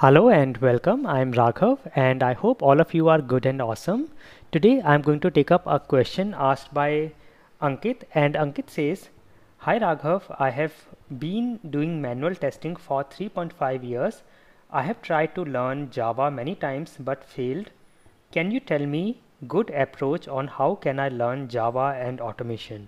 Hello and welcome. I'm Raghav and I hope all of you are good and awesome. Today I'm going to take up a question asked by Ankit and Ankit says, Hi Raghav, I have been doing manual testing for 3.5 years. I have tried to learn Java many times but failed. Can you tell me good approach on how can I learn Java and automation?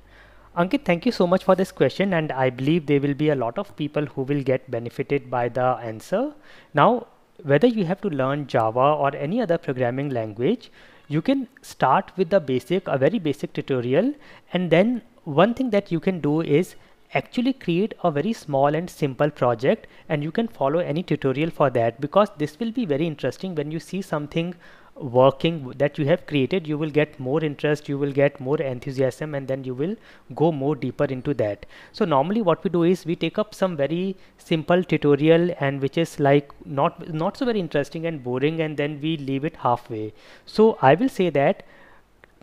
Ankit, thank you so much for this question, and I believe there will be a lot of people who will get benefited by the answer. Now, whether you have to learn Java or any other programming language, you can start with the basic, a very basic tutorial, and then one thing that you can do is actually create a very small and simple project and you can follow any tutorial for that because this will be very interesting when you see something working that you have created you will get more interest you will get more enthusiasm and then you will go more deeper into that so normally what we do is we take up some very simple tutorial and which is like not not so very interesting and boring and then we leave it halfway so i will say that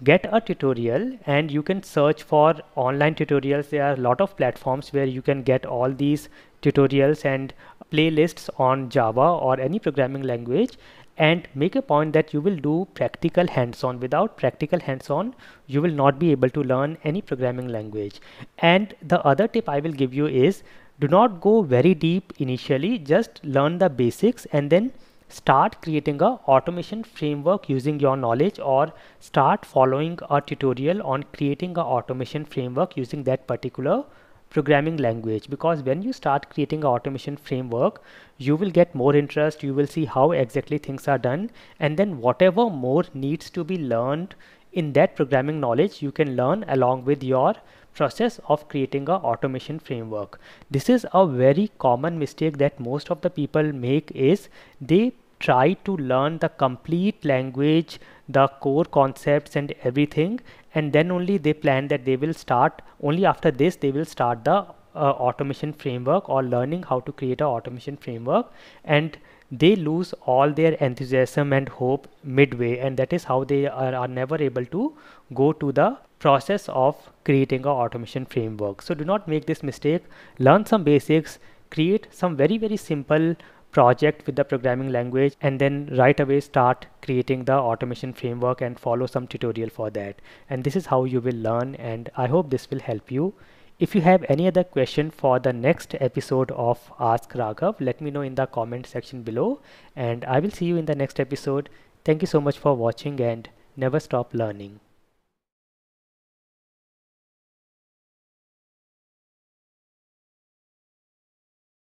get a tutorial and you can search for online tutorials there are a lot of platforms where you can get all these tutorials and playlists on java or any programming language and make a point that you will do practical hands-on without practical hands-on you will not be able to learn any programming language and the other tip I will give you is do not go very deep initially just learn the basics and then start creating a automation framework using your knowledge or start following a tutorial on creating a automation framework using that particular programming language because when you start creating an automation framework you will get more interest you will see how exactly things are done and then whatever more needs to be learned in that programming knowledge you can learn along with your process of creating an automation framework this is a very common mistake that most of the people make is they try to learn the complete language the core concepts and everything and then only they plan that they will start only after this they will start the uh, automation framework or learning how to create an automation framework and they lose all their enthusiasm and hope midway and that is how they are, are never able to go to the process of creating an automation framework so do not make this mistake learn some basics create some very very simple project with the programming language and then right away start creating the automation framework and follow some tutorial for that. And this is how you will learn and I hope this will help you. If you have any other question for the next episode of Ask Raghav, let me know in the comment section below and I will see you in the next episode. Thank you so much for watching and never stop learning.